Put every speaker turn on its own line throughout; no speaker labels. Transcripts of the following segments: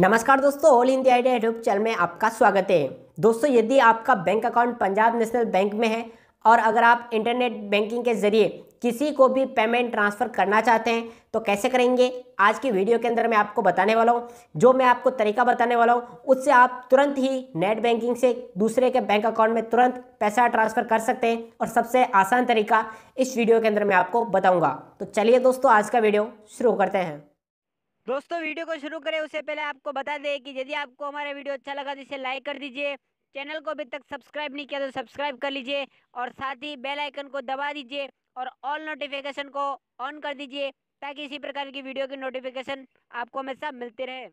नमस्कार दोस्तों All India Idea YouTube channel में आपका स्वागत है दोस्तों यदि आपका bank account Punjab National Bank में है और अगर आप इंटरनेट बैंकिंग के जरिए किसी को भी पेमेंट ट्रांसफ़र करना चाहते हैं तो कैसे करेंगे आज की वीडियो के अंदर मैं आपको बताने वाला हूँ जो मैं आपको तरीका बताने वाला हूँ उससे आप तुरंत ही नेट बैंकिंग से दूसरे के बैंक अकाउंट में तुरंत पैसा ट्रांसफ़र कर सकते हैं और सबसे आसान तरीका इस वीडियो के अंदर मैं आपको बताऊँगा तो चलिए दोस्तों आज का वीडियो शुरू करते हैं दोस्तों वीडियो को शुरू करें उससे पहले आपको बता दें कि यदि आपको हमारा वीडियो अच्छा लगा तो इसे लाइक कर दीजिए चैनल को अभी तक सब्सक्राइब नहीं किया तो सब्सक्राइब कर लीजिए और साथ ही बेल आइकन को दबा दीजिए और ऑल नोटिफिकेशन को ऑन कर दीजिए ताकि इसी प्रकार की वीडियो की नोटिफिकेशन आपको हमेशा मिलती रहे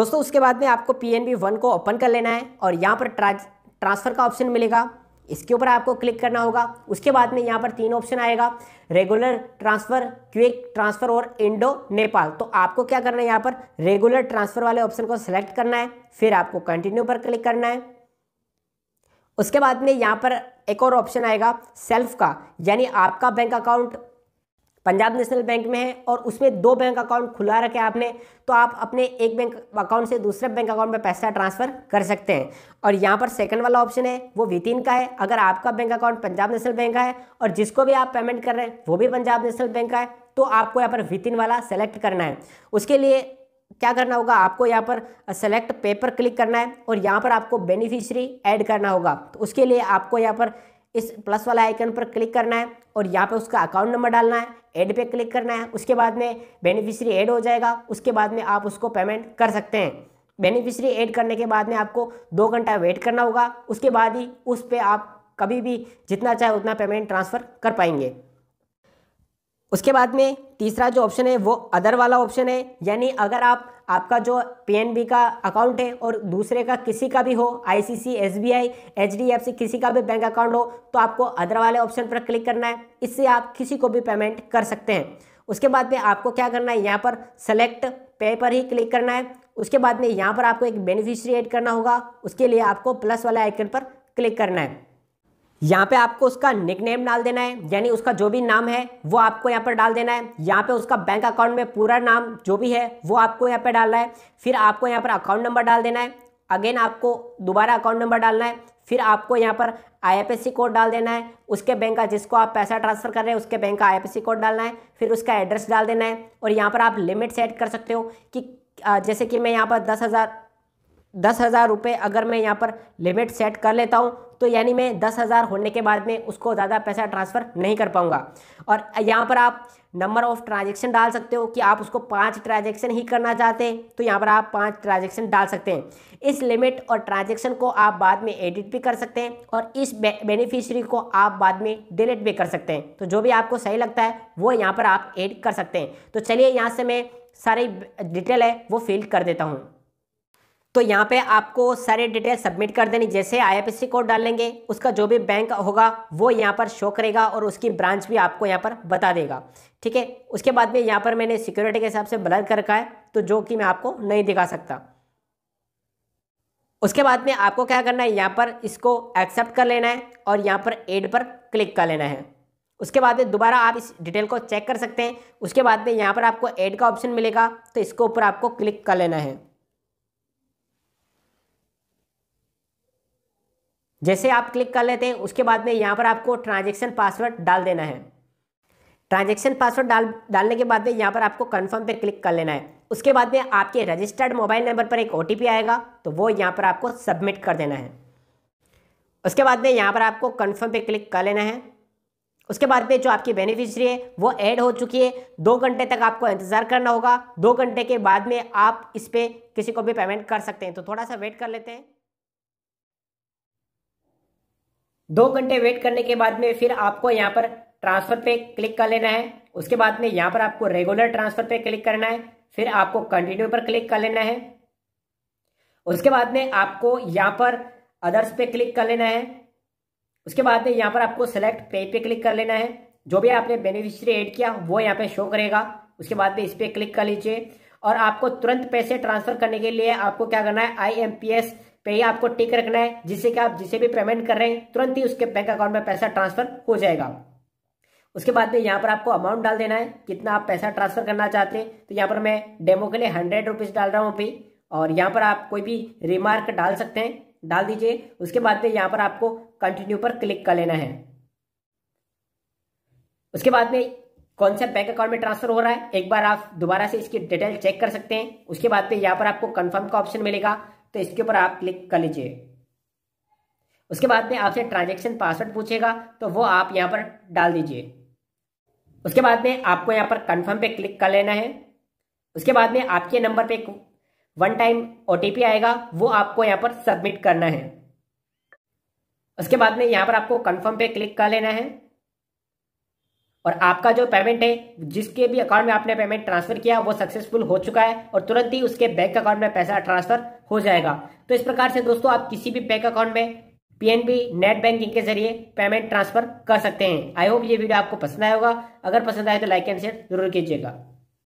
दोस्तों उसके बाद में आपको पी एन बी वन को ओपन कर लेना है और यहाँ पर ट्रांसफ़र का ऑप्शन मिलेगा इसके ऊपर आपको क्लिक करना होगा उसके बाद में यहाँ पर तीन ऑप्शन आएगा रेगुलर ट्रांसफ़र क्विक ट्रांसफ़र और इंडो नेपाल तो आपको क्या करना है यहाँ पर रेगुलर ट्रांसफ़र वाले ऑप्शन को सिलेक्ट करना है फिर आपको कंटिन्यू पर क्लिक करना है उसके बाद में यहाँ पर एक और ऑप्शन आएगा सेल्फ का यानी आपका bank account Punjab National Bank में है और उसमें दो बैंक अकाउंट खुला रखे आपने तो आप अपने एक बैंक अकाउंट से दूसरे बैंक अकाउंट में पैसा ट्रांसफर कर सकते हैं और यहाँ पर सेकंड वाला ऑप्शन है वो वितिन का है अगर आपका bank account Punjab National Bank का है और जिसको भी आप पेमेंट कर रहे हैं वो भी पंजाब नेशनल बैंक का है तो आपको यहाँ पर वितिन वाला सेलेक्ट करना है उसके लिए क्या करना होगा आपको यहाँ पर सेलेक्ट पेपर क्लिक करना है और यहाँ पर आपको बेनिफिशरी ऐड करना होगा तो उसके लिए आपको यहाँ पर इस प्लस वाला आइकन पर क्लिक करना है और यहाँ पे उसका अकाउंट नंबर डालना है ऐड पे क्लिक करना है उसके बाद में बेनिफिशरी ऐड हो जाएगा उसके बाद में आप उसको पेमेंट कर सकते हैं बेनिफिशरी ऐड करने के बाद में आपको दो घंटा वेट करना होगा उसके बाद ही उस पर आप कभी भी जितना चाहे उतना पेमेंट ट्रांसफ़र कर पाएंगे उसके बाद में तीसरा जो ऑप्शन है वो अदर वाला ऑप्शन है यानी अगर आप आपका जो पी का अकाउंट है और दूसरे का किसी का भी हो आईसीसी एसबीआई एचडीएफसी किसी का भी बैंक अकाउंट हो तो आपको अदर वाले ऑप्शन पर क्लिक करना है इससे आप किसी को भी पेमेंट कर सकते हैं उसके बाद में आपको क्या करना है यहाँ पर सेलेक्ट पे पर ही क्लिक करना है उसके बाद में यहाँ पर आपको एक बेनिफिशरी एड करना होगा उसके लिए आपको प्लस वाले आइकन पर क्लिक करना है यहाँ पे आपको उसका निक नेम डाल देना है यानी उसका जो भी नाम है वो आपको यहाँ पर डाल देना है यहाँ पे उसका बैंक अकाउंट में पूरा नाम जो भी है वो आपको यहाँ पर डालना है फिर आपको यहाँ पर अकाउंट नंबर डाल देना है अगेन आपको दोबारा अकाउंट नंबर डालना है फिर आपको यहाँ पर आई कोड डाल देना है उसके बैंक का जिसको आप पैसा ट्रांसफर कर रहे हैं उसके बैंक का आई कोड डालना है फिर उसका एड्रेस डाल देना है और यहाँ पर आप लिमिट सेट कर सकते हो कि जैसे कि मैं यहाँ पर दस हज़ार दस हज़ार रुपये अगर मैं यहाँ पर लिमिट सेट कर लेता हूँ तो यानी मैं दस हज़ार होने के बाद में उसको ज़्यादा पैसा ट्रांसफ़र नहीं कर पाऊँगा और यहाँ पर आप नंबर ऑफ ट्रांजेक्शन डाल सकते हो कि आप उसको पाँच ट्रांजेक्शन ही करना चाहते हैं तो यहाँ पर आप पाँच ट्रांजेक्शन डाल सकते हैं इस लिमिट और ट्रांजेक्शन को आप बाद में एडिट भी कर सकते हैं और इस बेनिफिशियरी को आप बाद में डिलीट भी कर सकते हैं तो जो भी आपको सही लगता है वो यहाँ पर आप एड कर सकते हैं तो चलिए यहाँ से मैं सारी डिटेल है वो फिल कर देता हूँ तो यहाँ पे आपको सारे डिटेल सबमिट कर देनी जैसे आईएफएससी कोड डालेंगे उसका जो भी बैंक होगा वो यहाँ पर शो करेगा और उसकी ब्रांच भी आपको यहाँ पर बता देगा ठीक है उसके बाद में यहाँ पर मैंने सिक्योरिटी के हिसाब से ब्लर कर रखा है तो जो कि मैं आपको नहीं दिखा सकता उसके बाद में आपको क्या करना है यहाँ पर इसको एक्सेप्ट कर लेना है और यहाँ पर एड पर क्लिक कर लेना है उसके बाद में दोबारा आप इस डिटेल को चेक कर सकते हैं उसके बाद में यहाँ पर आपको एड का ऑप्शन मिलेगा तो इसके ऊपर आपको क्लिक कर लेना है जैसे आप क्लिक कर लेते हैं उसके बाद में यहाँ पर आपको ट्रांजेक्शन पासवर्ड डाल देना है ट्रांजेक्शन पासवर्ड डाल डालने के बाद में यहाँ पर आपको कन्फर्म पर क्लिक कर लेना है उसके बाद में आपके रजिस्टर्ड मोबाइल नंबर पर एक ओ आएगा तो वो यहाँ पर आपको सबमिट कर देना है उसके बाद में यहाँ पर आपको कन्फर्म पर क्लिक कर लेना है उसके बाद में जो आपकी बेनिफिशियरी है वो ऐड हो चुकी है दो घंटे तक आपको इंतज़ार करना होगा दो घंटे के बाद में आप इस पर किसी को भी पेमेंट कर सकते हैं तो थोड़ा सा वेट कर लेते हैं दो घंटे वेट करने के बाद में फिर आपको यहाँ पर ट्रांसफर पे क्लिक कर लेना है उसके बाद में यहाँ पर आपको रेगुलर ट्रांसफर पे क्लिक करना है फिर आपको कंटिन्यू पर क्लिक कर लेना है उसके बाद में आपको यहाँ पर अदर्स पे क्लिक कर लेना है उसके बाद में यहाँ पर आपको सेलेक्ट पे पे क्लिक कर लेना है जो भी आपने बेनिफिशियरी एड किया वो यहाँ पे शो करेगा उसके बाद में इस पे क्लिक कर लीजिए और आपको तुरंत पैसे ट्रांसफर करने के लिए आपको क्या करना है आई एम पी एस पे ही आपको टिक रखना है जिससे कि आप जिसे भी पेमेंट कर रहे हैं तुरंत ही उसके बैंक अकाउंट में पैसा ट्रांसफर हो जाएगा उसके बाद में यहाँ पर आपको अमाउंट डाल देना है कितना आप पैसा ट्रांसफर करना चाहते हैं तो यहाँ पर मैं डेमो के लिए हंड्रेड रुपीज़ डाल रहा हूँ अभी और यहाँ पर आप कोई भी रिमार्क डाल सकते हैं डाल दीजिए उसके बाद में यहाँ पर आपको कंटिन्यू पर क्लिक कर लेना है उसके बाद में कौन सा बैंक अकाउंट में ट्रांसफर हो रहा है एक बार आप दोबारा से इसकी डिटेल चेक कर सकते हैं उसके बाद में यहाँ पर आपको कंफर्म का ऑप्शन मिलेगा तो इसके ऊपर आप क्लिक कर लीजिए उसके बाद में आपसे ट्रांजेक्शन पासवर्ड पूछेगा तो वो आप यहाँ पर डाल दीजिए उसके बाद में आपको यहाँ पर कंफर्म पे क्लिक कर लेना है उसके बाद में आपके नंबर पे वन टाइम ओ आएगा वो आपको यहाँ पर सबमिट करना है उसके बाद में यहाँ पर आपको कंफर्म पे क्लिक कर लेना है और आपका जो पेमेंट है जिसके भी अकाउंट में आपने पेमेंट ट्रांसफर किया वो सक्सेसफुल हो चुका है और तुरंत ही उसके बैंक अकाउंट में पैसा ट्रांसफर हो जाएगा तो इस प्रकार से दोस्तों आप किसी भी बैंक अकाउंट में पीएनबी नेट बैंकिंग के जरिए पेमेंट ट्रांसफर कर सकते हैं आई होप ये वीडियो आपको पसंद आएगा अगर पसंद आए तो लाइक एंड शेयर जरूर कीजिएगा